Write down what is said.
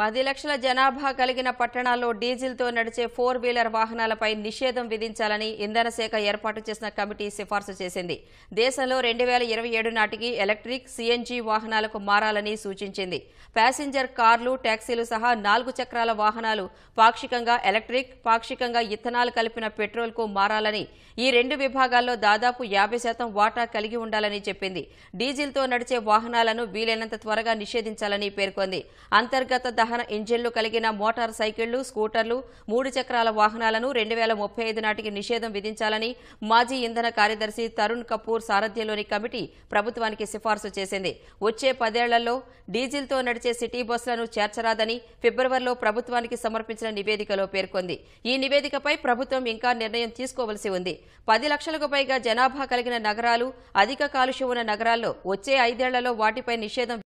పది లక్షల జనాభా కలిగిన పట్టణాల్లో డీజిల్తో నడిచే ఫోర్ వీలర్ వాహనాలపై నిషేధం విధించాలని ఇంధన శాఖ ఏర్పాటు చేసిన కమిటీ సిఫార్సు చేసింది దేశంలో రెండు వేల ఇరవై ఏడు నాటికి ఎలక్ట్రిక్ సీఎన్జీ వాహనాలకు మారాలని సూచించింది ప్యాసింజర్ కార్లు ట్యాక్సీలు సహా నాలుగు చక్రాల వాహనాలు పాక్షికంగా ఎలక్ట్రిక్ పాక్షికంగా ఇథనాల్ కలిపిన పెట్రోల్కు మారాలని ఈ రెండు విభాగాల్లో దాదాపు యాభై శాతం వాటా కలిగి ఉండాలని చెప్పింది డీజిల్తో నడిచే వాహనాలను వీలైనంత త్వరగా నిషేధించాలని పేర్కొంది అంతర్గత వాహన ఇంజిన్లు కలిగిన మోటార్ సైకిళ్లు స్కూటర్లు మూడు చక్రాల వాహనాలను రెండు వేల ముప్పై ఐదు నాటికి నిషేధం విధించాలని మాజీ ఇంధన కార్యదర్శి తరుణ్ కపూర్ సారథ్యంలోని కమిటీ ప్రభుత్వానికి సిఫార్సు చేసింది వచ్చే పదేళ్లలో డీజిల్తో నడిచే సిటీ బస్సులను చేర్చరాదని ఫిబ్రవరిలో ప్రభుత్వానికి సమర్పించిన నివేదికలో పేర్కొంది ఈ నివేదికపై ప్రభుత్వం ఇంకా నిర్ణయం తీసుకోవలసి ఉంది పది లక్షలకు పైగా జనాభా కలిగిన నగరాలు అధిక కాలుష్యం ఉన్న నగరాల్లో వచ్చే ఐదేళ్లలో వాటిపై నిషేధం